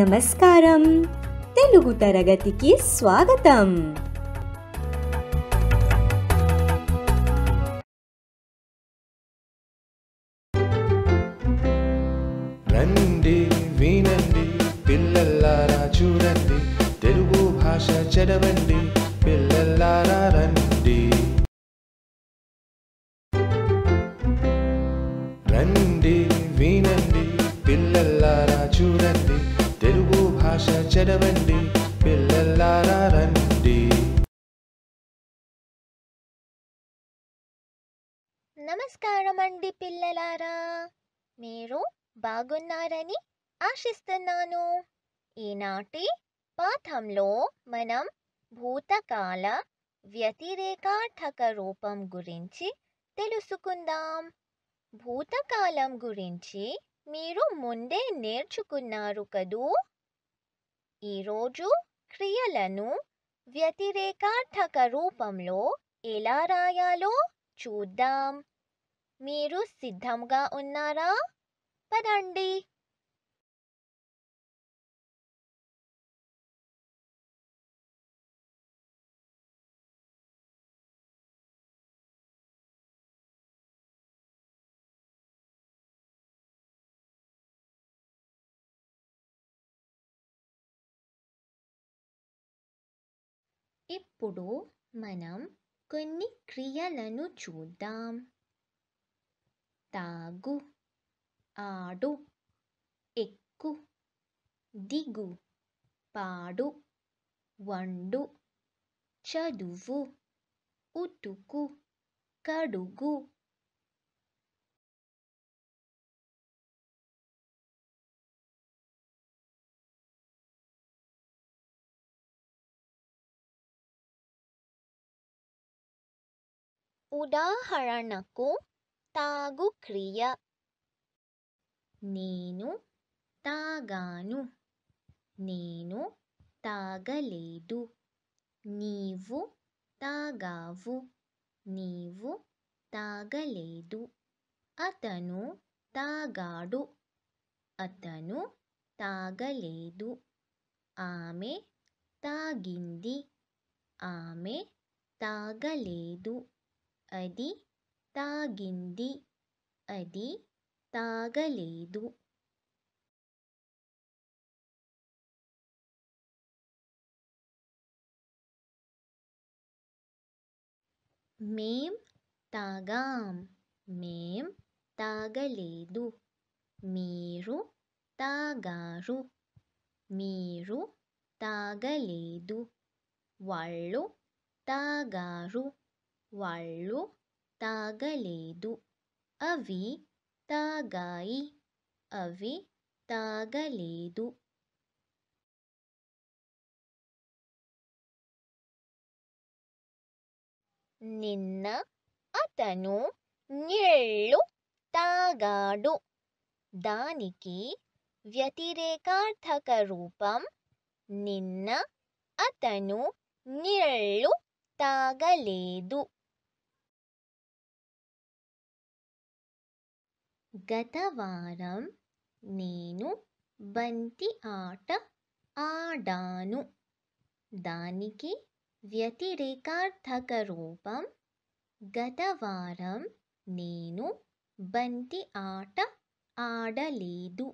నమస్కారం తెలుగు తరగతికి స్వాగతం రండి వినండి పిల్లల్లారా చూడండి తెలుగు భాష చదవండి పిల్లల్లారా రండి విడవండి పిల్లల్లారా రండి నమస్కారం అండి పిల్లలారా మీరు బాగున్నారని ఆశిస్తున్నాను ఈనాటి పాఠంలో మనం భూతకాల వ్యతిరేకార్థక రూపం గురించి తెలుసుకుందాం భూతకాలం గురించి మీరు ముందే నేర్చుకున్నారు కదూ ఈరోజు క్రియలను వ్యతిరేకార్థక రూపంలో ఎలా రాయాలో చూద్దాం మీరు సిద్ధంగా ఉన్నారా పదండి ఇప్పుడు మనం కొన్ని క్రియలను చూద్దాం తాగు ఆడు ఎక్కు దిగు పాడు వండు చదువు ఉతుకు కడుగు ತಾಗು ಕ್ರಿಯ ನೀನು ತಾಗಾನು. ನೀನು ತಾಗಲೇದು ನೀವು ತಾಗವು ನೀವು ತಾಗಲೇದು ಅತನು ತಾಗಾಡು ಅತನು ತಾಗಲೇದು ಆಮೆ ತಾಗಿಂದಿ ಆಮೆ ತಾಗಲೇದು అది తాగింది అది తాగలేదు మేం తాగాం మేం తాగలేదు మీరు తాగారు మీరు తాగలేదు వాళ్ళు తాగారు వాళ్ళు తాగలేదు అవి తాగాయి అవి తాగలేదు నిన్న అతను నీళ్లు తాగాడు దానికి వ్యతిరేకార్థక రూపం నిన్న అతను నీళ్లు తాగలేదు గత వారం నేను బంతి ఆట ఆడాను దానికి వ్యతిరేకార్థక రూపం గత వారం నేను బంతి ఆట ఆడలేదు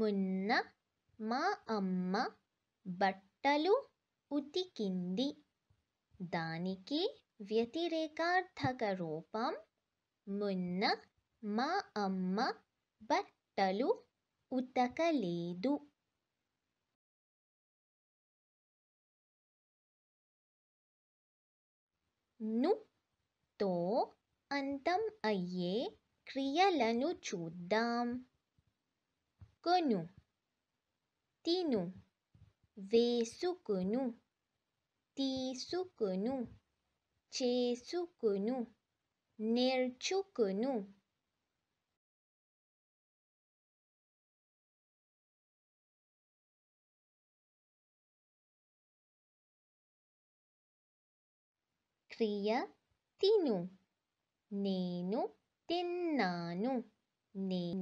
మొన్న మా అమ్మ బట్టలు ఉతికింది దానికి వ్యతిరేకార్థక రూపం మున్న మా అమ్మ బట్టలు ఉతకలేదు ను తో అంతం అయ్యే క్రియలను చూద్దాం కొను తిను వేసుకును తీసుకును చేసుకును నేర్చుకును క్రియ తిను నేను తిన్నాను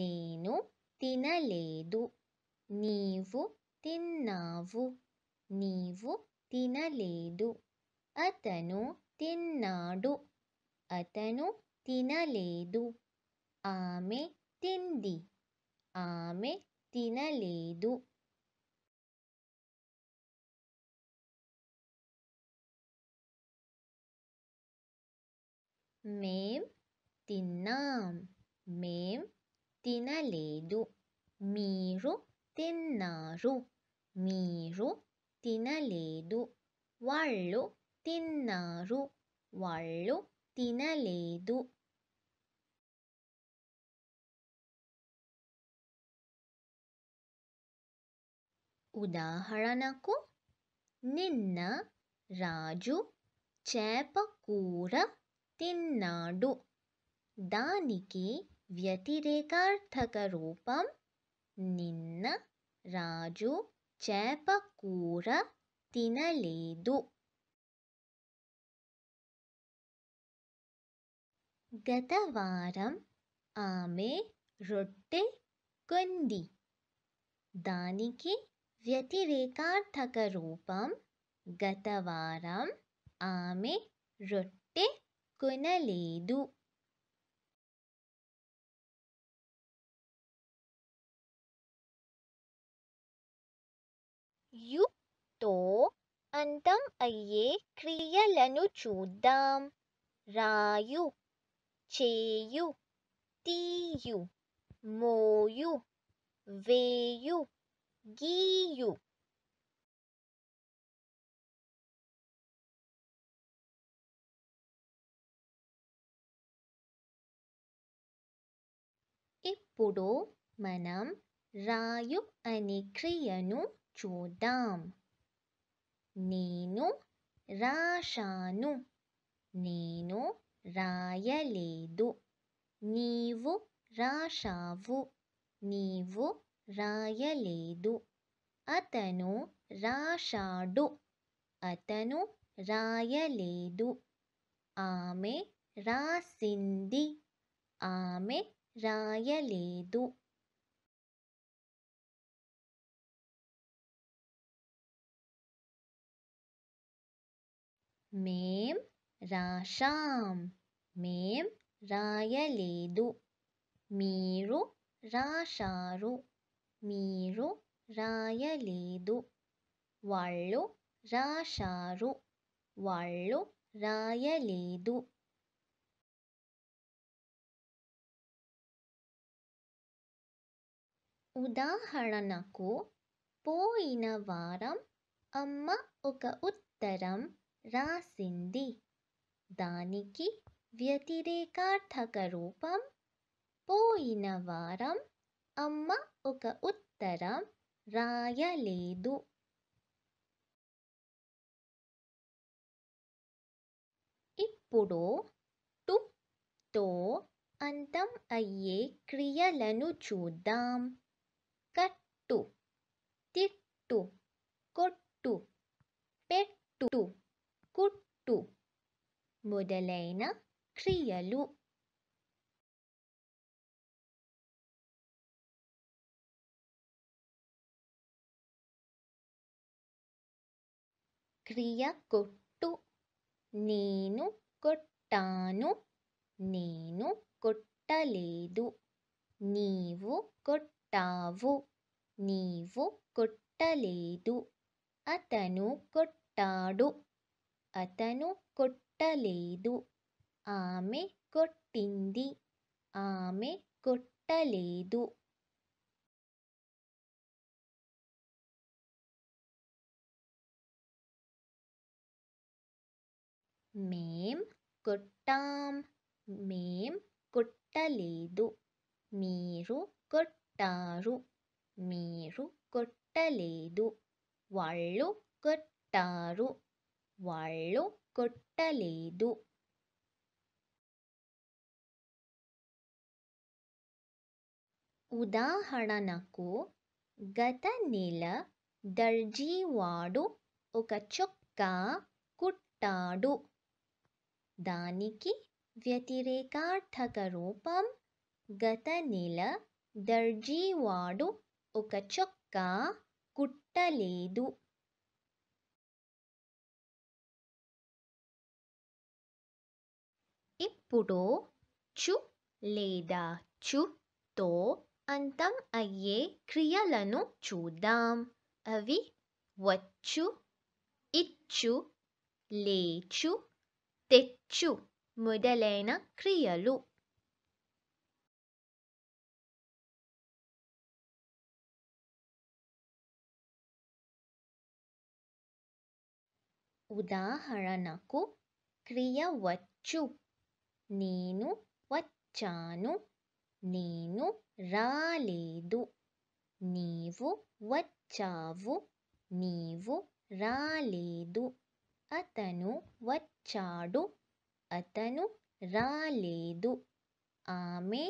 నేను తినలేదు నీవు తిన్నావు నీవు ತಿನಲೇದು ಅತನು ತಿನ್ನಾಡು ಅತನು ತಿನಲೇದು ಆಮೆ ತಿಂದಿ ಆಮೆ ತಿನಲೇದು ಮೇಮ್ ತಿನ್ನಾಂ ಮೇಮ್ ತಿನಲೇದು ಮೀರು ತಿನ್ನಾರು ಮೀರು తినలేదు వాళ్ళు తిన్నారు వాళ్ళు తినలేదు ఉదాహరణకు నిన్న రాజు చేపకూర తిన్నాడు దానికి వ్యతిరేకార్థక రూపం నిన్న రాజు చేప కూర తినలేదు గత వారం ఆమె రొట్టె కొంది దానికి వ్యతిరేకార్థక రూపం గత వారం ఆమె రొట్టె కొనలేదు మరియు తో అంతం అయ్యే క్రియలను చూద్దాం రాయు చేయు తీయు మోయు వేయు గీయు ఇప్పుడు మనం రాయు అనే క్రియను చూద్దాం నేను రాశాను నేను రాయలేదు నీవు రాశావు నీవు రాయలేదు అతను రాశాడు అతను రాయలేదు ఆమె రాసింది ఆమె రాయలేదు మేం రాశాం మేం రాయలేదు మీరు రాశారు మీరు రాయలేదు వాళ్ళు రాశారు వాళ్ళు రాయలేదు ఉదాహరణకు పోయిన వారం అమ్మ ఒక ఉత్తరం రాసింది దానికి వ్యతిరేకార్థక రూపం పోయిన వారం అమ్మ ఒక ఉత్తరం రాయలేదు ఇప్పుడు టుతో అంతం అయ్యే క్రియలను చూద్దాం కట్టు తిట్టు కొట్టు పెట్టు ಕೊಟ್ಟು ಮೊದಲೈನ ಕ್ರಿಯಲು ಕ್ರಿಯ ಕೊಟ್ಟು ನೀನು ಕೊಟ್ಟಾನು ನೀನು ಕೊಟ್ಟಲೇದು ನೀವು ಕೊಟ್ಟಾವು ನೀವು ಕೊಟ್ಟಲೇದು ಅತನು ಕೊಟ್ಟಾಡು అతను కొట్టలేదు ఆమె కొట్టింది ఆమె కొట్టలేదు మేం కొట్టాం మేం కొట్టలేదు మీరు కొట్టారు మీరు కొట్టలేదు వాళ్ళు కొట్టారు వాళ్ళు కొట్టలేదు ఉదాహరణకు గత నెల దర్జీవాడు ఒక చొక్కా కుట్టాడు దానికి వ్యతిరేకార్థక రూపం గత నెల దర్జీవాడు ఒక చొక్కా కుట్టలేదు పుడో చు లేదా చుతో అంతం అయ్యే క్రియలను చూద్దాం అవి వచ్చు ఇచ్చు లేచు తెచ్చు మొదలైన క్రియలు ఉదాహరణకు క్రియ వచ్చు నేను వచ్చాను నేను రాలేదు నీవు వచ్చావు నీవు రాలేదు అతను వచ్చాడు అతను రాలేదు ఆమె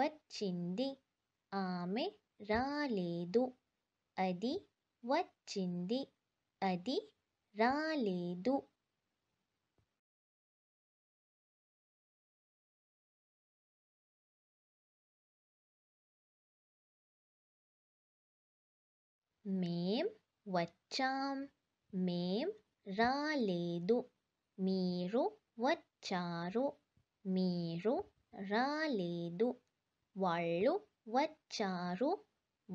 వచ్చింది ఆమె రాలేదు అది వచ్చింది అది రాలేదు మేం వచ్చాం మేం రాలేదు మీరు వచ్చారు మీరు రాలేదు వాళ్ళు వచ్చారు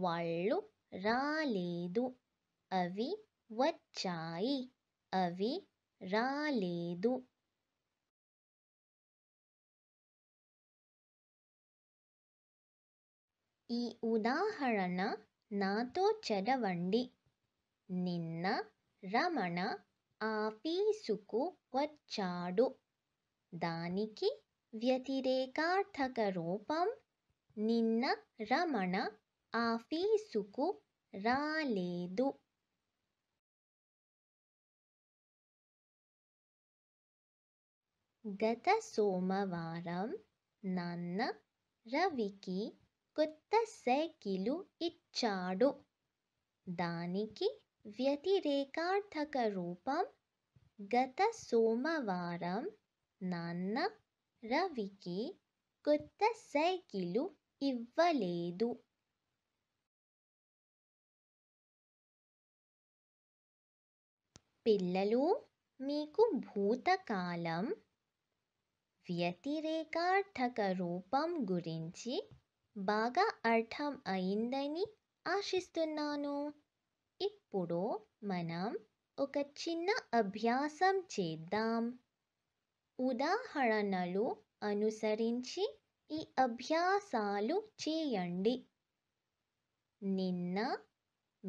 వాళ్ళు రాలేదు అవి వచ్చాయి అవి రాలేదు ఈ ఉదాహరణ నాతో చదవండి నిన్న రమణ ఆఫీసుకు వచ్చాడు దానికి వ్యతిరేకార్థక రూపం నిన్న రమణ ఆఫీసుకు రాలేదు గత సోమవారం నాన్న రవికి కొత్త సైకిలు ఇచ్చాడు. దానికి వ్యతిరేకార్థక రూపం గత సోమవారం నాన్న రవికి కొత్త సైకిలు ఇవ్వలేదు. పిల్లలు మీకు భూతకాలం, వ్యతిరేకార్థక రూపం గురించి బాగా అర్థం అయిందని ఆశిస్తున్నాను ఇప్పుడు మనం ఒక చిన్న అభ్యాసం చేద్దాం ఉదాహరణలు అనుసరించి ఈ అభ్యాసాలు చేయండి నిన్న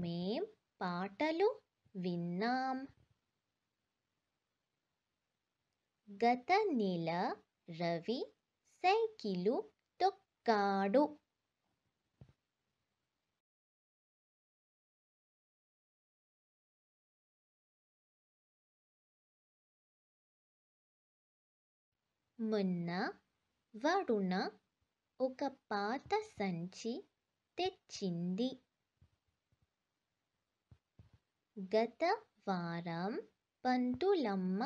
మేం పాటలు విన్నాం గత నెల రవి సైకిలు కాడు మొన్న వరుణ ఒక పాత సంచి తెచ్చింది గత వారం పంతులమ్మ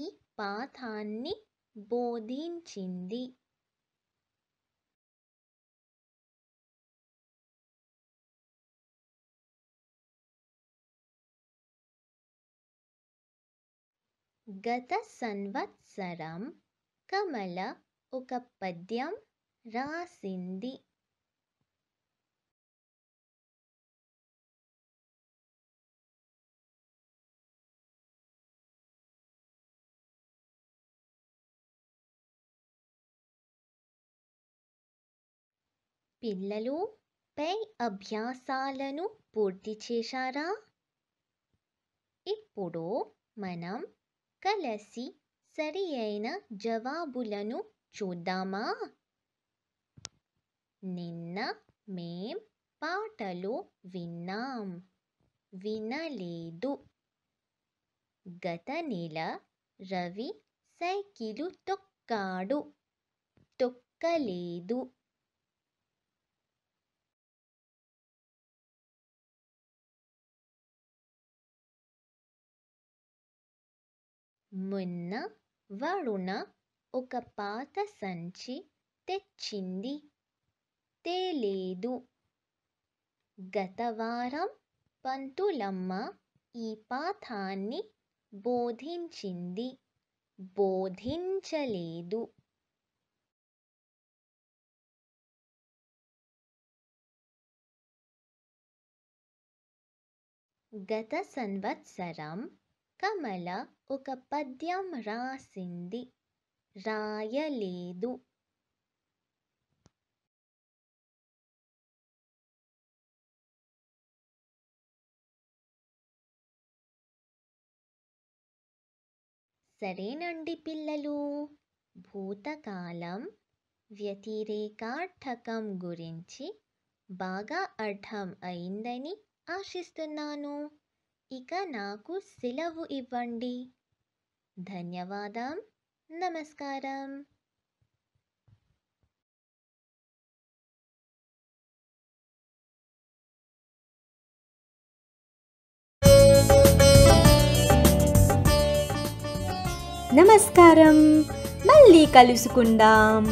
ఈ పాతాన్ని బోధించింది గత సంవత్సరం కమల ఒక పద్యం రాసింది పిల్లలు పై అభ్యాసాలను పూర్తి చేశారా ఇప్పుడు మనం కలసి సరి అయిన జవాబులను చూద్దామా నిన్న మేం పాటలు విన్నాం వినలేదు గత నెల రవి సైకిలు తొక్కాడు తొక్కలేదు మొన్న వరుణ ఒక పాత సంచి తెచ్చింది తేలేదు. గతవారం పంతులమ్మ ఈ పాతాన్ని బోధించింది. బోధించలేదు. గత సంవత్సరం కమల ఒక పద్యం రాసింది రాయలేదు సరేనండి పిల్లలు భూతకాలం వ్యతిరేకార్థకం గురించి బాగా అర్థం అయిందని ఆశిస్తున్నాను ఇక నాకు సెలవు ఇవ్వండి ధన్యవాదం నమస్కారం నమస్కారం మళ్ళీ కలుసుకుందాం